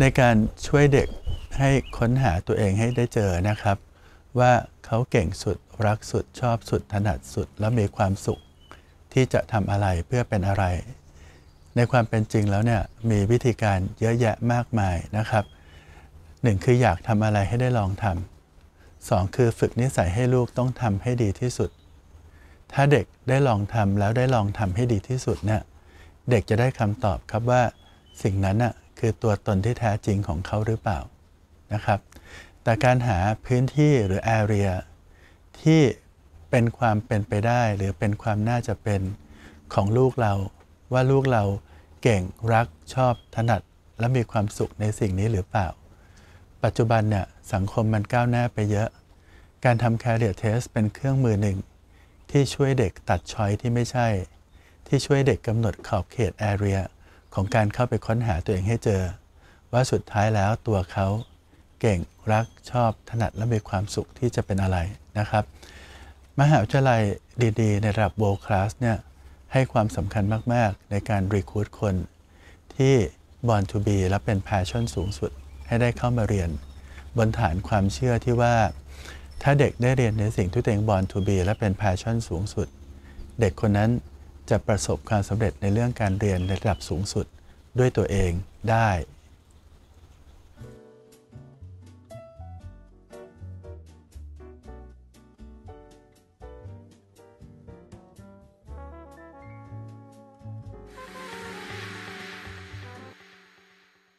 ในการช่วยเด็กให้ค้นหาตัวเองให้ได้เจอนะครับ ว่าเขาเก่งสุด รักสุด ชอบสุด ถนัดสุดและมีความสุข ที่จะทำอะไรเพื่อเป็นอะไร ในความเป็นจริงแล้วเนี่ยมีวิธีการเยอะแยะมากมายนะครับหนึ่งคืออยากทำอะไรให้ได้ลองทำสองคือฝึกนิสัยให้ลูกต้องทำให้ดีที่สุด ถ้าเด็กได้ลองทำแล้วได้ลองทำให้ดีที่สุดเนี่ยเด็กจะได้คำตอบครับว่าสิ่งนั้นน่ะคือตัวตนที่แท้จริงของเขาหรือเปล่านะครับ แต่การหาพื้นที่หรือแอเรียที่เป็นความเป็นไปได้ หรือเป็นความน่าจะเป็นของลูกเรา ว่าลูกเราเก่งรักชอบถนัดและมีความสุขในสิ่งนี้หรือเปล่า ปัจจุบันเนี่ยสังคมมันก้าวหน้าไปเยอะ การทำ c a r e e ร์เทสเป็นเครื่องมือหนึ่ง ที่ช่วยเด็กตัดช้อยที่ไม่ใช่ ที่ช่วยเด็กกำหนดขอบเขตแอเรียของการเข้าไปค้นหาตัวเองให้เจอ ว่าสุดท้ายแล้วตัวเขาเก่งรักชอบ ถนัด และมีความสุขที่จะเป็นอะไรนะครับ มหาวิทยาลัยดี ๆ ในระดับโบคลาสเนี่ยให้ความสำคัญมาก ๆในการรีคูดคนที่บอลทูบีและเป็นแพชชั่นสูงสุด ให้ได้เข้ามาเรียน บนฐานความเชื่อที่ว่า ถ้าเด็กได้เรียนในสิ่งที่ตัวเองบอลทูบีและเป็นแพชชั่นสูงสุด เด็กคนนั้นจะประสบความสำเร็จในเรื่องการเรียนในระดับสูงสุดด้วยตัวเองได้